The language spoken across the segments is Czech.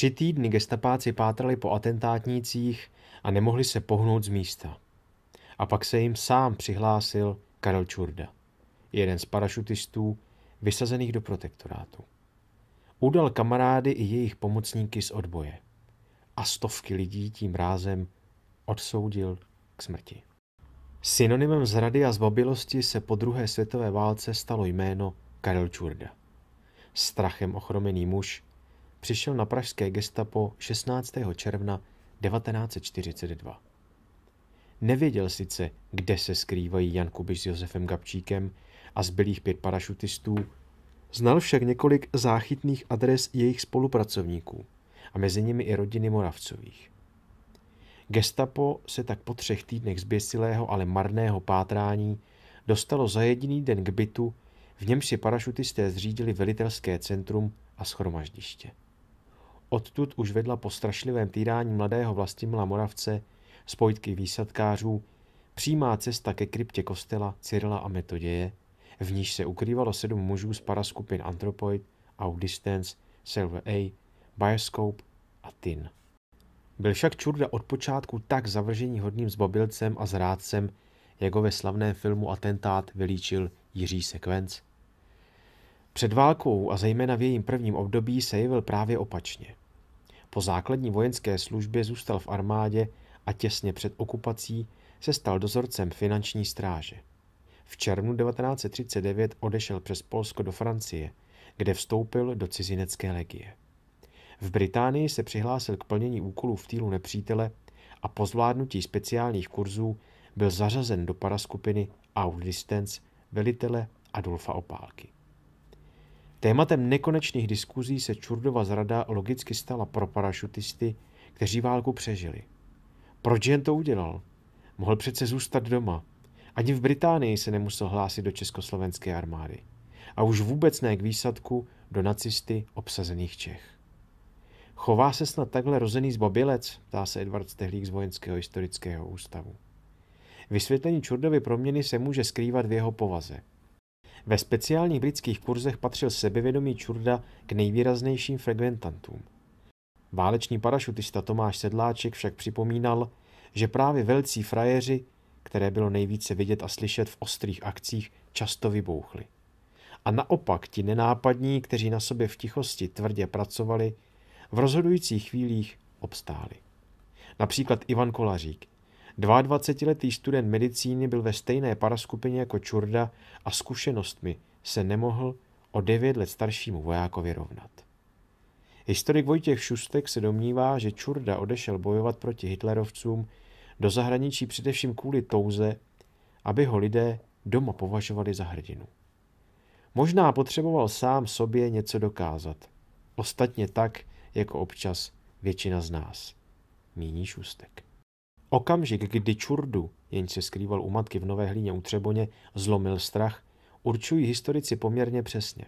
Tři týdny gestapáci pátrali po atentátnících a nemohli se pohnout z místa. A pak se jim sám přihlásil Karel Čurda, jeden z parašutistů vysazených do protektorátu. Udal kamarády i jejich pomocníky z odboje a stovky lidí tím rázem odsoudil k smrti. Synonymem zrady a zbabilosti se po druhé světové válce stalo jméno Karel Čurda. Strachem ochromený muž, přišel na pražské gestapo 16. června 1942. Nevěděl sice, kde se skrývají Jan Kubiš s Josefem Gabčíkem a zbylých pět parašutistů, znal však několik záchytných adres jejich spolupracovníků a mezi nimi i rodiny Moravcových. Gestapo se tak po třech týdnech zběsilého, ale marného pátrání dostalo za jediný den k bytu, v němž si parašutisté zřídili velitelské centrum a schromaždiště. Odtud už vedla po strašlivém týrání mladého Vlastimila Moravce, spojitky výsadkářů, přímá cesta ke kryptě kostela Cyrila a Metoděje, v níž se ukrývalo sedm mužů z paraskupin Anthropoid, Outdistance, Silver A, Bioscope a Tin. Byl však Čurda od počátku tak zavržení hodným zbabilcem a zrádcem, jak ho ve slavném filmu Atentát vylíčil Jiří Sekvenc. Před válkou a zejména v jejím prvním období se jevil právě opačně. Po základní vojenské službě zůstal v armádě a těsně před okupací se stal dozorcem finanční stráže. V červnu 1939 odešel přes Polsko do Francie, kde vstoupil do cizinecké legie. V Británii se přihlásil k plnění úkolů v týlu nepřítele a po zvládnutí speciálních kurzů byl zařazen do paraskupiny Outdistance velitele Adolfa Opálky. Tématem nekonečných diskuzí se Čurdova zrada logicky stala pro parašutisty, kteří válku přežili. Proč jen to udělal? Mohl přece zůstat doma. Ani v Británii se nemusel hlásit do československé armády. A už vůbec ne k výsadku do nacisty obsazených Čech. Chová se snad takhle rozený zbabilec, ptá se Edward Stehlík z Vojenského historického ústavu. Vysvětlení Čurdovy proměny se může skrývat v jeho povaze – ve speciálních britských kurzech patřil sebevědomý Čurda k nejvýraznějším frekventantům. Váleční parašutista Tomáš Sedláček však připomínal, že právě velcí frajeři, které bylo nejvíce vidět a slyšet v ostrých akcích, často vybouchli. A naopak ti nenápadní, kteří na sobě v tichosti tvrdě pracovali, v rozhodujících chvílích obstáli. Například Ivan Kolařík, 22-letý student medicíny byl ve stejné paraskupině jako Čurda a zkušenostmi se nemohl o 9 let staršímu vojákovi rovnat. Historik Vojtěch Šustek se domnívá, že Čurda odešel bojovat proti hitlerovcům do zahraničí především kvůli touze, aby ho lidé doma považovali za hrdinu. Možná potřeboval sám sobě něco dokázat. Ostatně tak, jako občas většina z nás. Míní Šustek. Okamžik, kdy Čurdu, jen se skrýval u matky v Nové hlíně u Třeboně, zlomil strach, určují historici poměrně přesně.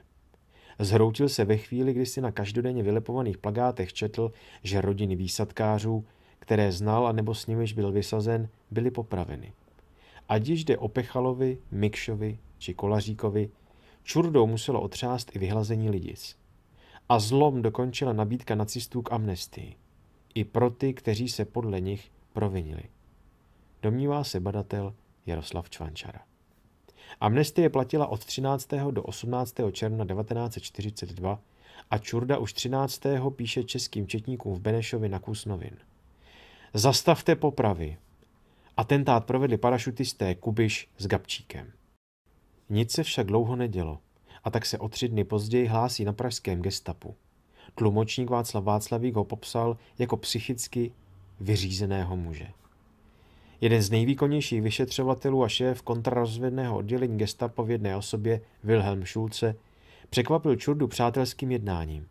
Zhroutil se ve chvíli, kdy si na každodenně vylepovaných plagátech četl, že rodiny výsadkářů, které znal a nebo s nimiž byl vysazen, byly popraveny. Ať již jde o Pechalovi, Mikšovi či Kolaříkovi, Čurdou muselo otřást i vyhlazení lidic. A zlom dokončila nabídka nacistů k amnestii. I pro ty, kteří se podle nich provinili. Domnívá se badatel Jaroslav Čvančara. Amnestie platila od 13. do 18. června 1942 a Čurda už 13. píše českým četníkům v Benešovi na kus novin. Zastavte popravy. Atentát provedli parašutisté Kubiš s Gabčíkem. Nic se však dlouho nedělo a tak se o tři dny později hlásí na pražském gestapu. Tlumočník Václav Václavík ho popsal jako psychicky vyřízeného muže. Jeden z nejvýkonnějších vyšetřovatelů a šéf kontrarozvědného oddělení gestapo v jedné osobě, Wilhelm Schulze, překvapil Čurdu přátelským jednáním.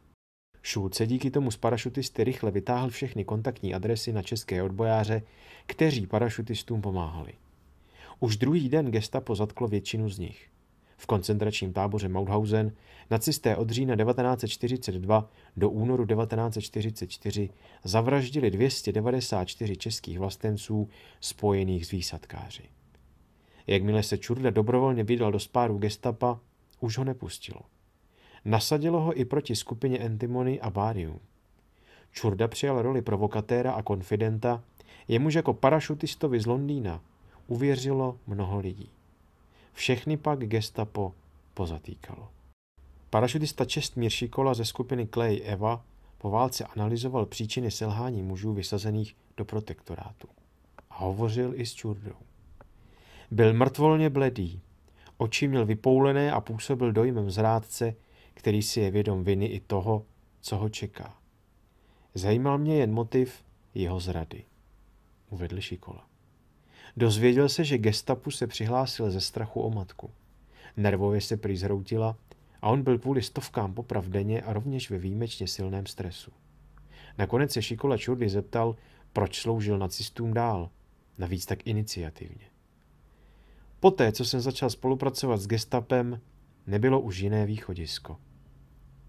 Schulze díky tomu z parašutisty rychle vytáhl všechny kontaktní adresy na české odbojáře, kteří parašutistům pomáhali. Už druhý den gestapo zatklo většinu z nich – v koncentračním táboře Mauthausen nacisté od října 1942 do únoru 1944 zavraždili 294 českých vlastenců spojených s výsadkáři. Jakmile se Čurda dobrovolně vydal do spáru gestapa, už ho nepustilo. Nasadilo ho i proti skupině Antimony a Bárium. Čurda přijal roli provokatéra a konfidenta, jemuž jako parašutistovi z Londýna uvěřilo mnoho lidí. Všechny pak gestapo pozatýkalo. Parašutista Čestmír Šikola ze skupiny Clay Eva po válce analyzoval příčiny selhání mužů vysazených do protektorátu. A hovořil i s Čurdou. Byl mrtvolně bledý, oči měl vypoulené a působil dojmem zrádce, který si je vědom viny i toho, co ho čeká. Zajímal mě jen motiv jeho zrady, uvedl Šikola. Dozvěděl se, že gestapu se přihlásil ze strachu o matku. Nervově se prý zhroutila a on byl kvůli stovkám poprav denně a rovněž ve výjimečně silném stresu. Nakonec se Šikola Čurdy zeptal, proč sloužil nacistům dál, navíc tak iniciativně. Poté, co jsem začal spolupracovat s gestapem, nebylo už jiné východisko.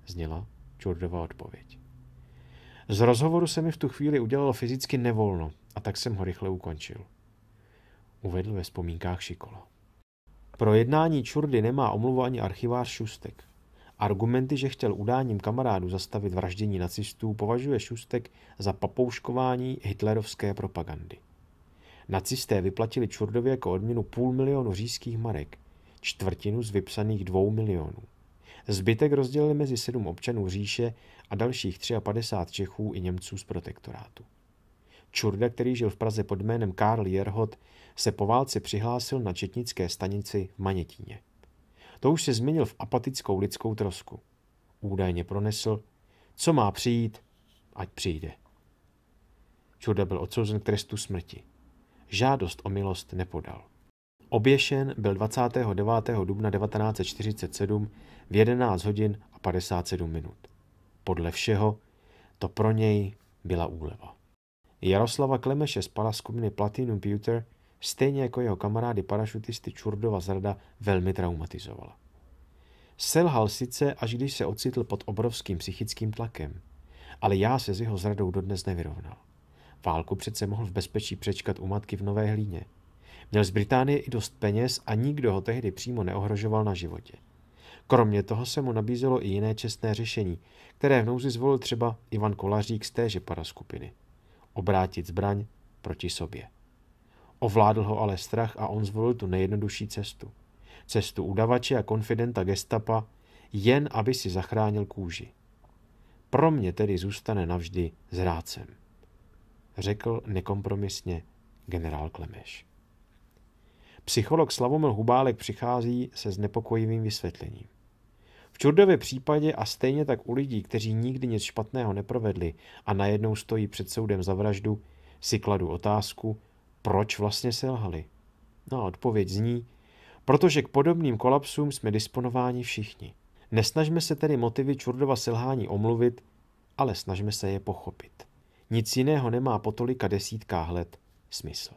Zněla Čurdova odpověď. Z rozhovoru se mi v tu chvíli udělalo fyzicky nevolno a tak jsem ho rychle ukončil uvedl ve vzpomínkách Šikola. Pro jednání Čurdy nemá omluvu ani archivář Šustek. Argumenty, že chtěl udáním kamarádu zastavit vraždění nacistů, považuje Šustek za papouškování hitlerovské propagandy. Nacisté vyplatili Čurdovi jako odměnu půl milionu říjských marek, čtvrtinu z vypsaných dvou milionů. Zbytek rozdělili mezi sedm občanů říše a dalších 53 Čechů i Němců z protektorátu. Čurda, který žil v Praze pod jménem Karl Jerhot, se po válce přihlásil na četnické stanici v Manětíně. To už se změnil v apatickou lidskou trosku. Údajně pronesl, co má přijít, ať přijde. Čurda byl odsouzen k trestu smrti. Žádost o milost nepodal. Oběšen byl 29. dubna 1947 v 11 hodin a 57 minut. Podle všeho to pro něj byla úleva. Jaroslava Klemeše z pala skupiny Platinum Pewter stejně jako jeho kamarády parašutisty Čurdova zrada velmi traumatizovala. Selhal sice, až když se ocitl pod obrovským psychickým tlakem, ale já se s jeho zradou dodnes nevyrovnal. Válku přece mohl v bezpečí přečkat u matky v Nové Hlíně. Měl z Británie i dost peněz a nikdo ho tehdy přímo neohrožoval na životě. Kromě toho se mu nabízelo i jiné čestné řešení, které v nouzi zvolil třeba Ivan Kolařík z téže paraskupiny – obrátit zbraň proti sobě. Ovládl ho ale strach a on zvolil tu nejjednodušší cestu. Cestu udavače a konfidenta gestapa, jen aby si zachránil kůži. Pro mě tedy zůstane navždy zrácem, řekl nekompromisně generál Klemeš. Psycholog Slavomil Hubálek přichází se znepokojivým vysvětlením. Čurdově případě a stejně tak u lidí, kteří nikdy nic špatného neprovedli a najednou stojí před soudem za vraždu, si kladu otázku, proč vlastně selhali. No a odpověď zní, protože k podobným kolapsům jsme disponováni všichni. Nesnažme se tedy motivy Čurdova selhání omluvit, ale snažme se je pochopit. Nic jiného nemá po tolika desítkách let smysl.